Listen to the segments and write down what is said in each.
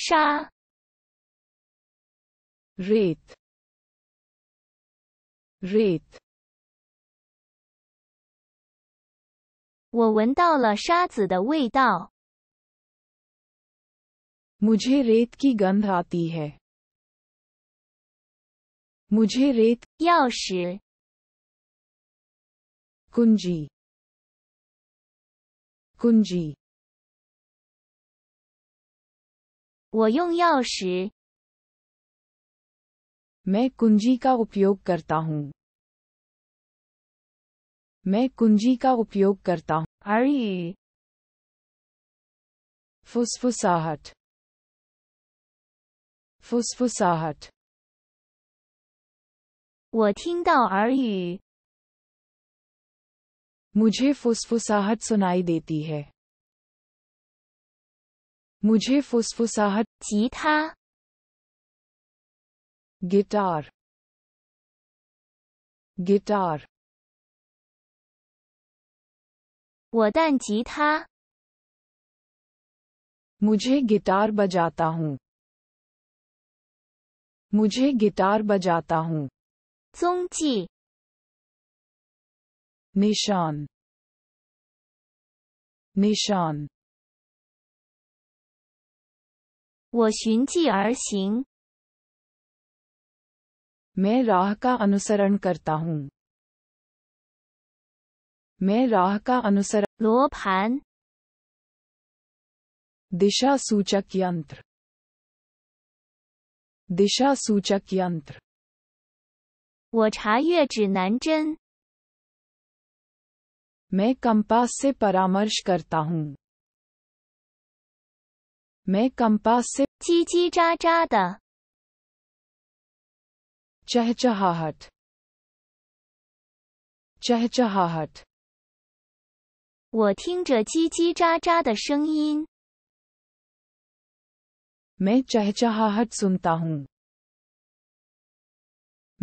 沙。ر ِ r رِث 我闻到了沙子的味道。مُجِيء رِث كِي غ َ ن ْ د َ ر َ ا ت 钥匙。ک ُ ن ْ我用钥匙。मैं कुंजी का उपयोग करता हूँ मैं कुंजी का उपयोग करता हूँ अरे फुसफुसाहट फुसफुसाहट मुझे फुसफुसाहट सुनाई देती है मुझे फुसफुसाहट 吉他 गिटार गिटार 我弹吉他 मुझे गिटार बजाता हूँ मुझे गिटार बजाता हूँ 踪迹 निशान निशान मैं राह का अनुसरण करता हूँ मैं राह का अनुसरण लोभान दिशा सूचक यंत्र दिशा सूचक यंत्र मैं कंपास से परामर्श करता हूँ मैं कंपा से चीचीचाचाता चहचहाहट चहचहाहट मैं चहचहाहट सुनता हूँ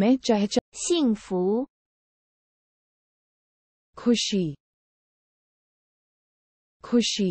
मैं चहचह 幸福 खुशी खुशी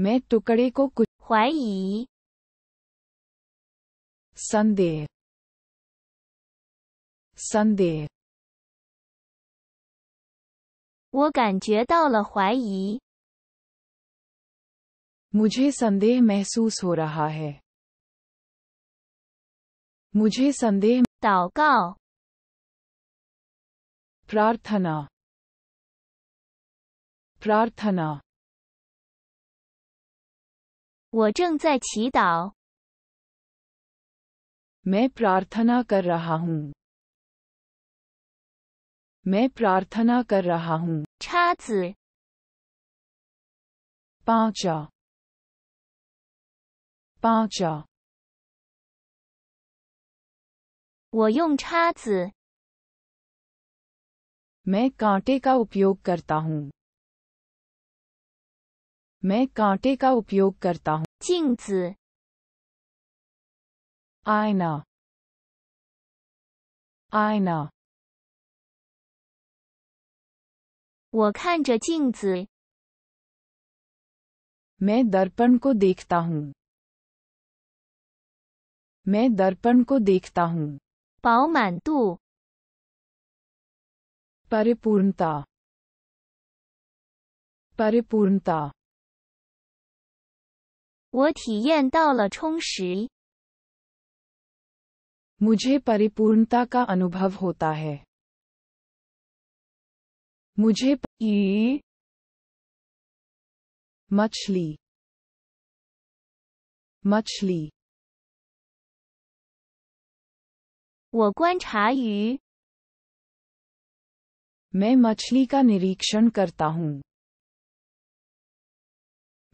मैं टुकड़े को कुछ ख्वाई संदेह संदेह वो 我感觉到了怀疑 मुझे संदेह महसूस हो रहा है मुझे संदेह ताओ प्रार्थना प्रार्थना 我正在祈祷。मैं प्रार्थना कर रहा हूँ मैं प्रार्थना कर रहा हूँ 叉子 पांचा पांचा 我用叉子 मैं कांटे का उपयोग करता हूँ मैं कांटे का उपयोग करता हूँ चिंग्स आईना आईना 我看着镜子 मैं दर्पण को देखता हूँ मैं दर्पण को देखता हूँ 饱满度 परिपूर्णता परिपूर्णता 我体验到了充实。मुझे परिपूर्णता का अनुभव होता है मुझे ये मछली मछली मैं मछली का निरीक्षण करता हूँ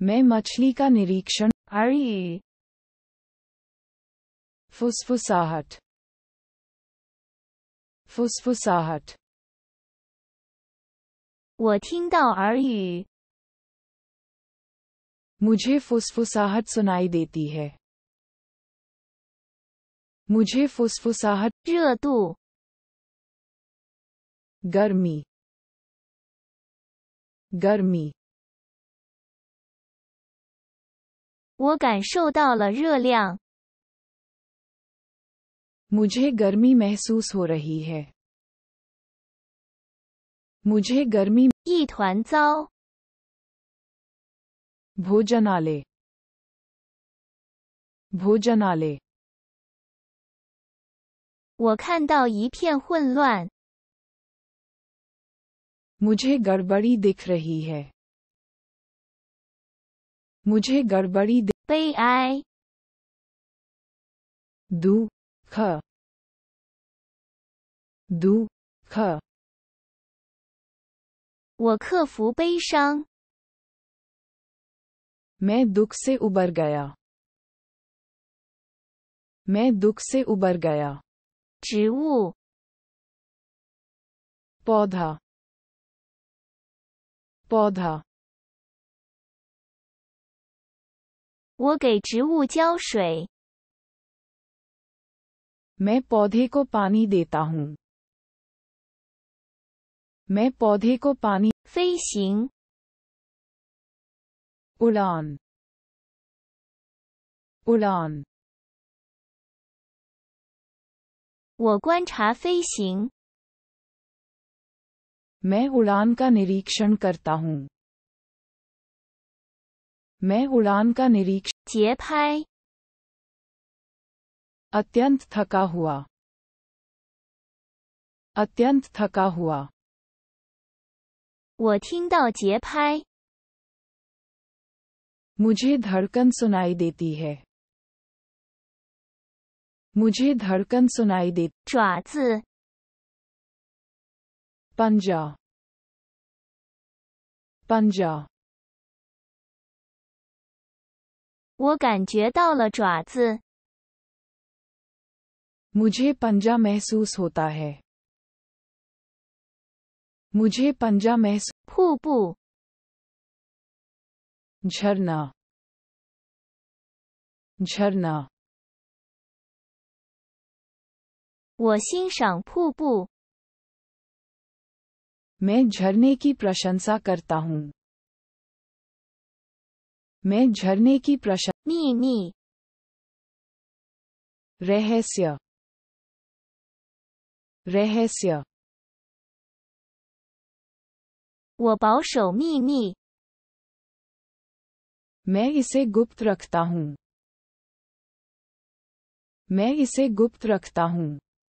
मैं मछली का निरीक्षण अरे e e। फुसफुसाहट फुसफुसाहट e मुझे फुसफुसाहट सुनाई देती है मुझे फुसफुसाहट तो गर्मी गर्मी 我感受到了热量。我感到一团糟。我看到一片混乱。मुझे गड़बड़ी दे दू दू ख दे 悲哀 दुख दुख 我克服悲伤 मैं दुख से उबर गया मैं दुख से उबर गया 植物 पौधा पौधा वो मैं पौधे को पानी देता हूँ मैं पौधे को पानी 飞行 उड़ान उड़ान 我观察飞行。मैं उड़ान का निरीक्षण करता हूँ मैं उड़ान का निरीक्षण अत्यंत थका हुआ अत्यंत थका हुआ मुझे धड़कन सुनाई देती है मुझे धड़कन सुनाई दे पंजा पंजा 我感觉到了爪子。मुझे पंजा महसूस होता है मुझे पंजा महसूस 瀑布 झरना झरना 我欣赏瀑布。मैं झरने की प्रशंसा करता हूँ मैं झरने की प्रशा नी नी रहस्य रहस्य मैं इसे गुप्त रखता हूँ मैं इसे गुप्त रखता हूँ